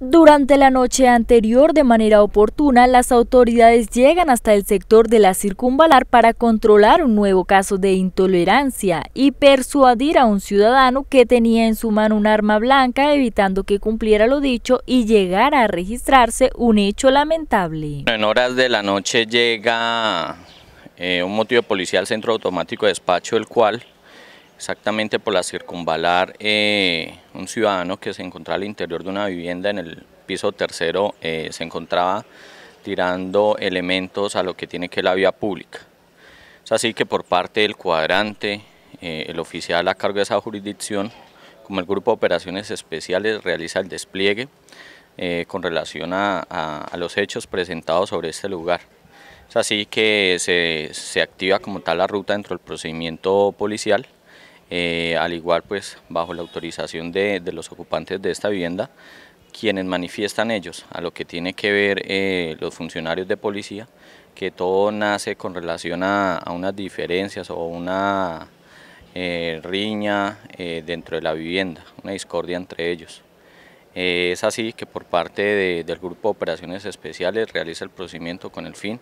Durante la noche anterior, de manera oportuna, las autoridades llegan hasta el sector de la circunvalar para controlar un nuevo caso de intolerancia y persuadir a un ciudadano que tenía en su mano un arma blanca, evitando que cumpliera lo dicho y llegara a registrarse un hecho lamentable. En horas de la noche llega eh, un motivo policial al centro automático de despacho, el cual, exactamente por la circunvalar, eh, un ciudadano que se encontraba al interior de una vivienda en el piso tercero eh, se encontraba tirando elementos a lo que tiene que la vía pública. Es así que por parte del cuadrante, eh, el oficial a cargo de esa jurisdicción, como el Grupo de Operaciones Especiales, realiza el despliegue eh, con relación a, los hechos presentados sobre este lugar. Es así que se, se activa como tal la ruta dentro del procedimiento policial. Eh, al igual pues bajo la autorización de, los ocupantes de esta vivienda, quienes manifiestan ellos a lo que tiene que ver eh, los funcionarios de policía, que todo nace con relación a, unas diferencias o una eh, riña dentro de la vivienda, una discordia entre ellos. es así que por parte del Grupo de Operaciones Especiales realiza el procedimiento con el fin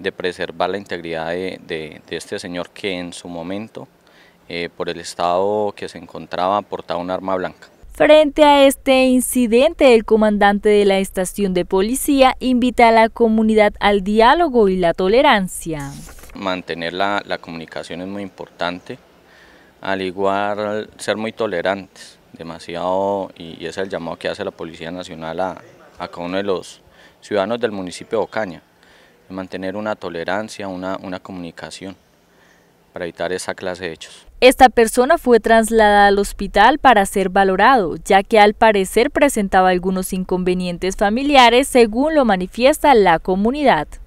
de preservar la integridad de este señor que en su momento eh, por el estado que se encontraba portaba un arma blanca. Frente a este incidente, el comandante de la estación de policía invita a la comunidad al diálogo y la tolerancia. Mantener la, comunicación es muy importante, al igual ser muy tolerantes, demasiado, y, es el llamado que hace la Policía Nacional a, cada uno de los ciudadanos del municipio de Ocaña, mantener una tolerancia, una, una comunicación para evitar esa clase de hechos. Esta persona fue trasladada al hospital para ser valorado, ya que al parecer presentaba algunos inconvenientes familiares, según lo manifiesta la comunidad.